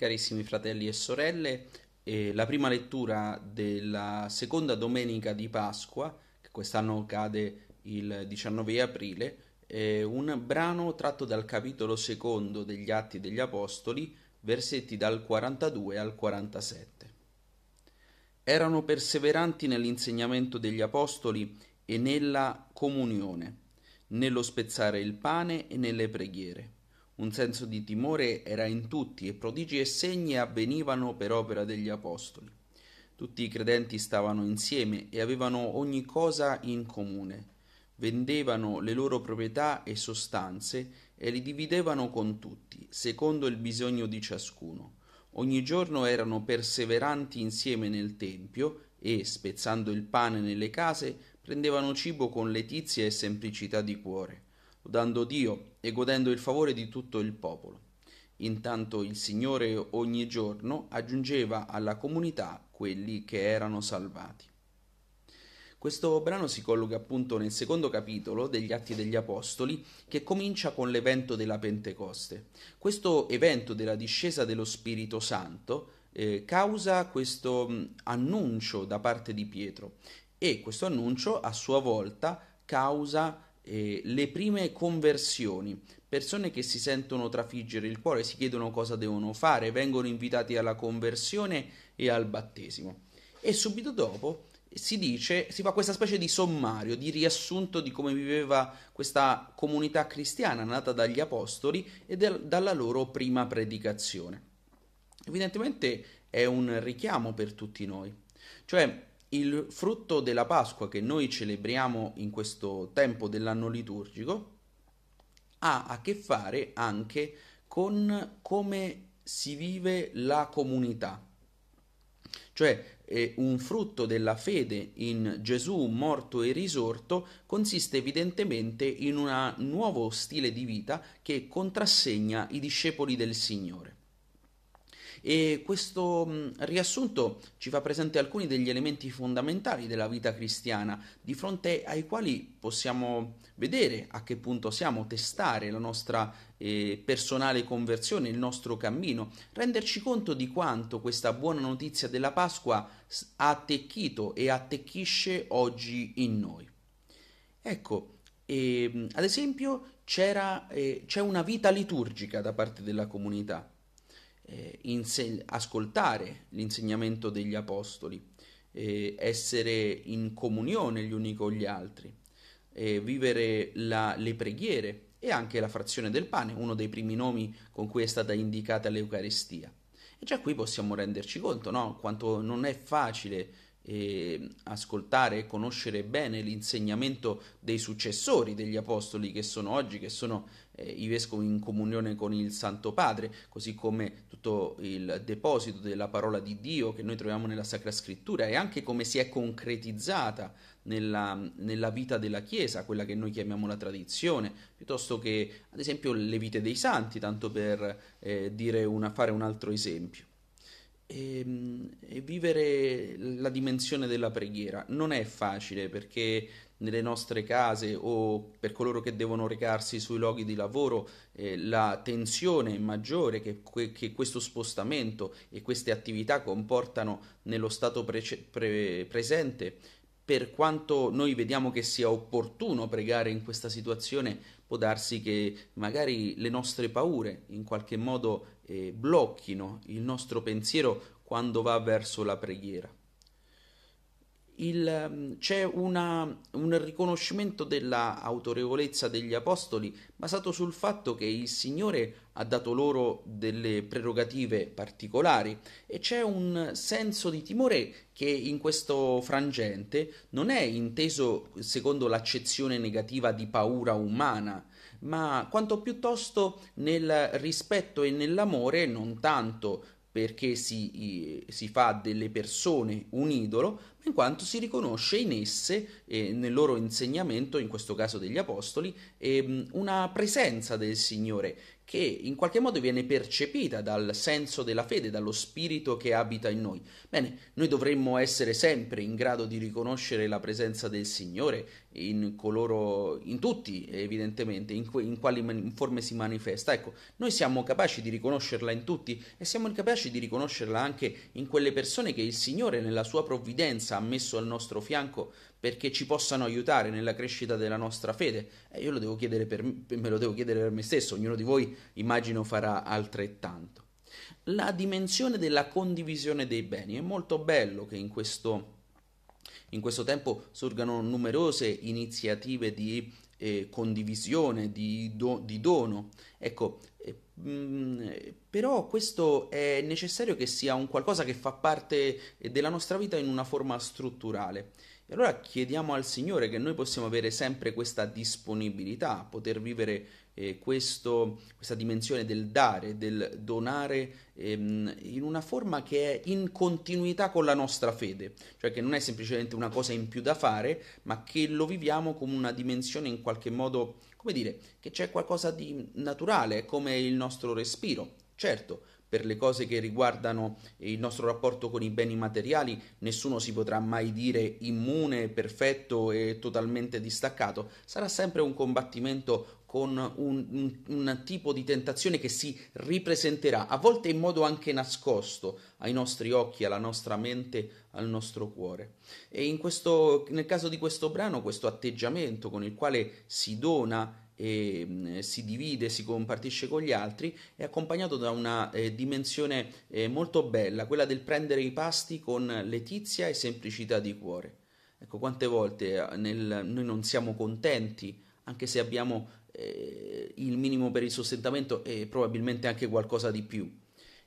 carissimi fratelli e sorelle, eh, la prima lettura della seconda domenica di Pasqua, che quest'anno cade il 19 aprile, è un brano tratto dal capitolo secondo degli Atti degli Apostoli, versetti dal 42 al 47. Erano perseveranti nell'insegnamento degli Apostoli e nella comunione, nello spezzare il pane e nelle preghiere un senso di timore era in tutti e prodigi e segni avvenivano per opera degli apostoli. Tutti i credenti stavano insieme e avevano ogni cosa in comune. Vendevano le loro proprietà e sostanze e li dividevano con tutti, secondo il bisogno di ciascuno. Ogni giorno erano perseveranti insieme nel tempio e, spezzando il pane nelle case, prendevano cibo con letizia e semplicità di cuore lodando Dio e godendo il favore di tutto il popolo. Intanto il Signore ogni giorno aggiungeva alla comunità quelli che erano salvati. Questo brano si colloca appunto nel secondo capitolo degli Atti degli Apostoli che comincia con l'evento della Pentecoste. Questo evento della discesa dello Spirito Santo eh, causa questo mm, annuncio da parte di Pietro e questo annuncio a sua volta causa eh, le prime conversioni, persone che si sentono trafiggere il cuore, si chiedono cosa devono fare, vengono invitati alla conversione e al battesimo. E subito dopo si dice, si fa questa specie di sommario, di riassunto di come viveva questa comunità cristiana nata dagli apostoli e del, dalla loro prima predicazione. Evidentemente è un richiamo per tutti noi. Cioè, il frutto della Pasqua che noi celebriamo in questo tempo dell'anno liturgico ha a che fare anche con come si vive la comunità, cioè eh, un frutto della fede in Gesù morto e risorto consiste evidentemente in un nuovo stile di vita che contrassegna i discepoli del Signore. E questo riassunto ci fa presente alcuni degli elementi fondamentali della vita cristiana, di fronte ai quali possiamo vedere a che punto siamo, testare la nostra eh, personale conversione, il nostro cammino, renderci conto di quanto questa buona notizia della Pasqua ha attecchito e attecchisce oggi in noi. Ecco, ehm, ad esempio c'era, eh, c'è una vita liturgica da parte della comunità eh, inse- ascoltare l'insegnamento degli apostoli, eh, essere in comunione gli uni con gli altri, eh, vivere la, le preghiere e anche la frazione del pane, uno dei primi nomi con cui è stata indicata l'Eucaristia. E già qui possiamo renderci conto no? quanto non è facile eh, ascoltare e conoscere bene l'insegnamento dei successori degli apostoli che sono oggi, che sono eh, i vescovi in comunione con il Santo Padre, così come tutto il deposito della parola di Dio che noi troviamo nella Sacra Scrittura e anche come si è concretizzata nella, nella, vita della Chiesa, quella che noi chiamiamo la tradizione, piuttosto che ad esempio le vite dei santi, tanto per eh, dire una, fare un altro esempio e, ehm, e, vivere la dimensione della preghiera. Non è facile perché nelle nostre case o per coloro che devono recarsi sui luoghi di lavoro eh, la tensione maggiore che, che, questo spostamento e queste attività comportano nello stato pre- pre- presente. Per quanto noi vediamo che sia opportuno pregare in questa situazione, può darsi che magari le nostre paure in qualche modo eh, blocchino il nostro pensiero quando va verso la preghiera. Il, ehm, c'è una, un riconoscimento dell'autorevolezza degli apostoli basato sul fatto che il Signore ha dato loro delle prerogative particolari e c'è un senso di timore che in questo frangente non è inteso secondo l'accezione negativa di paura umana, ma quanto piuttosto nel rispetto e nell'amore, non tanto perché si, si, fa delle persone un idolo, ma in quanto si riconosce in esse, eh, nel loro insegnamento, in questo caso degli apostoli, ehm, una presenza del Signore che in qualche modo viene percepita dal senso della fede, dallo spirito che abita in noi. Bene, noi dovremmo essere sempre in grado di riconoscere la presenza del Signore in coloro, in tutti evidentemente, in, in quali man- forme si manifesta. Ecco, noi siamo capaci di riconoscerla in tutti e siamo capaci di riconoscerla anche in quelle persone che il Signore nella sua provvidenza ha messo al nostro fianco perché ci possano aiutare nella crescita della nostra fede. E io lo devo chiedere per, me lo devo chiedere per me stesso, ognuno di voi immagino farà altrettanto. La dimensione della condivisione dei beni è molto bello che in questo, in questo tempo sorgano numerose iniziative di eh, condivisione, di, do, di, dono. Ecco, eh, mh, mm, però questo è necessario che sia un qualcosa che fa parte eh, della nostra vita in una forma strutturale e allora chiediamo al Signore che noi possiamo avere sempre questa disponibilità, poter vivere eh, questo, questa dimensione del dare, del donare ehm, in una forma che è in continuità con la nostra fede, cioè che non è semplicemente una cosa in più da fare, ma che lo viviamo come una dimensione in qualche modo, come dire, che c'è qualcosa di naturale, come il nostro respiro. Certo, per le cose che riguardano il nostro rapporto con i beni materiali, nessuno si potrà mai dire immune, perfetto e totalmente distaccato, sarà sempre un combattimento con un, un, un, tipo di tentazione che si ripresenterà, a volte in modo anche nascosto, ai nostri occhi, alla nostra mente, al nostro cuore. E questo, nel caso di questo brano, questo atteggiamento con il quale si dona eh, si divide, si compartisce con gli altri, è accompagnato da una eh, dimensione eh, molto bella, quella del prendere i pasti con letizia e semplicità di cuore. Ecco, quante volte eh, nel, noi non siamo contenti, anche se abbiamo eh, il minimo per il sostentamento e probabilmente anche qualcosa di più.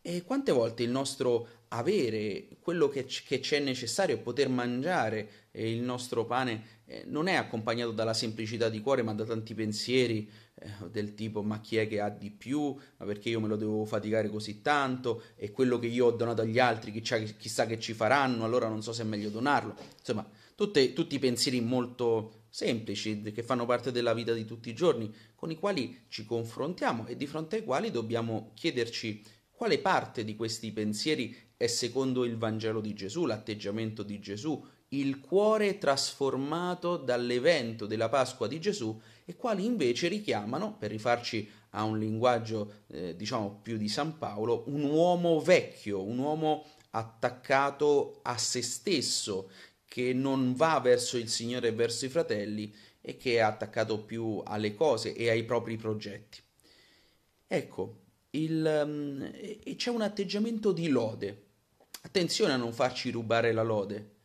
E quante volte il nostro avere quello che, che c'è necessario e poter mangiare il nostro pane eh, non è accompagnato dalla semplicità di cuore ma da tanti pensieri eh, del tipo ma chi è che ha di più, ma perché io me lo devo faticare così tanto e quello che io ho donato agli altri chissà, chissà che ci faranno, allora non so se è meglio donarlo, insomma tutte, tutti pensieri molto semplici che fanno parte della vita di tutti i giorni con i quali ci confrontiamo e di fronte ai quali dobbiamo chiederci quale parte di questi pensieri è secondo il Vangelo di Gesù, l'atteggiamento di Gesù, il cuore trasformato dall'evento della Pasqua di Gesù e quali invece richiamano, per rifarci a un linguaggio eh, diciamo più di San Paolo, un uomo vecchio, un uomo attaccato a se stesso, che non va verso il Signore e verso i fratelli e che è attaccato più alle cose e ai propri progetti. Ecco, il, um, c'è un atteggiamento di lode attenzione a non farci rubare la lode,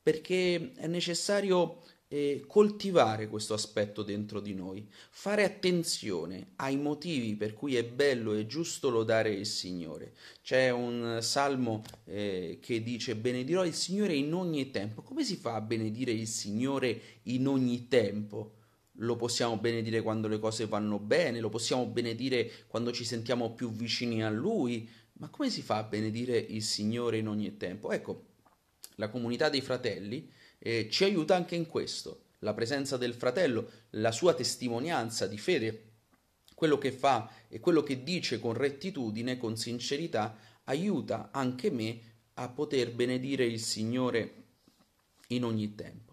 perché è necessario eh, coltivare questo aspetto dentro di noi, fare attenzione ai motivi per cui è bello e giusto lodare il Signore. C'è un salmo eh, che dice benedirò il Signore in ogni tempo. Come si fa a benedire il Signore in ogni tempo? Lo possiamo benedire quando le cose vanno bene, lo possiamo benedire quando ci sentiamo più vicini a Lui, ma come si fa a benedire il Signore in ogni tempo? Ecco, la comunità dei fratelli eh, ci aiuta anche in questo, la presenza del fratello, la sua testimonianza di fede, quello che fa e quello che dice con rettitudine, con sincerità, aiuta anche me a poter benedire il Signore in ogni tempo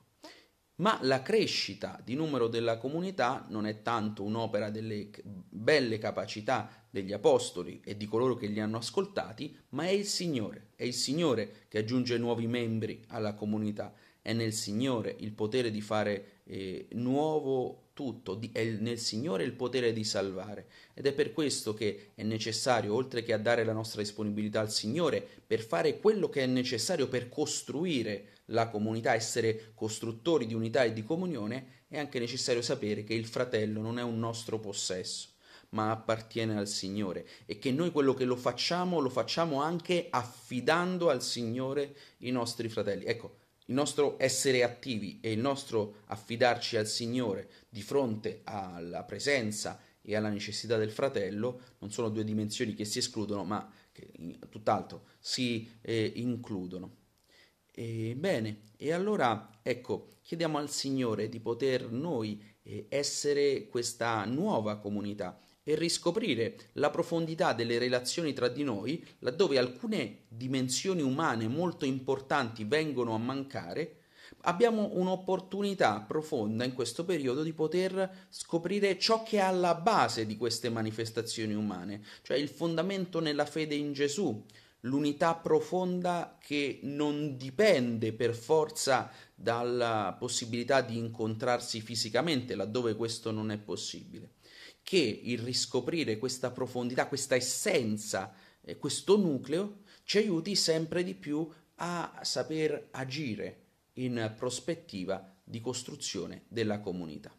ma la crescita di numero della comunità non è tanto un'opera delle belle capacità degli apostoli e di coloro che li hanno ascoltati, ma è il Signore, è il Signore che aggiunge nuovi membri alla comunità, è nel Signore il potere di fare eh, nuovo tutto, è nel Signore il potere di salvare ed è per questo che è necessario, oltre che a dare la nostra disponibilità al Signore, per fare quello che è necessario per costruire la comunità, essere costruttori di unità e di comunione, è anche necessario sapere che il fratello non è un nostro possesso, ma appartiene al Signore e che noi quello che lo facciamo lo facciamo anche affidando al Signore i nostri fratelli. Ecco, il nostro essere attivi e il nostro affidarci al Signore di fronte alla presenza e alla necessità del fratello non sono due dimensioni che si escludono, ma che tutt'altro si eh, includono. E bene, e allora ecco, chiediamo al Signore di poter noi eh, essere questa nuova comunità e riscoprire la profondità delle relazioni tra di noi, laddove alcune dimensioni umane molto importanti vengono a mancare, abbiamo un'opportunità profonda in questo periodo di poter scoprire ciò che è alla base di queste manifestazioni umane, cioè il fondamento nella fede in Gesù, l'unità profonda che non dipende per forza dalla possibilità di incontrarsi fisicamente, laddove questo non è possibile, che il riscoprire questa profondità, questa essenza, eh, questo nucleo, ci aiuti sempre di più a saper agire in prospettiva di costruzione della comunità.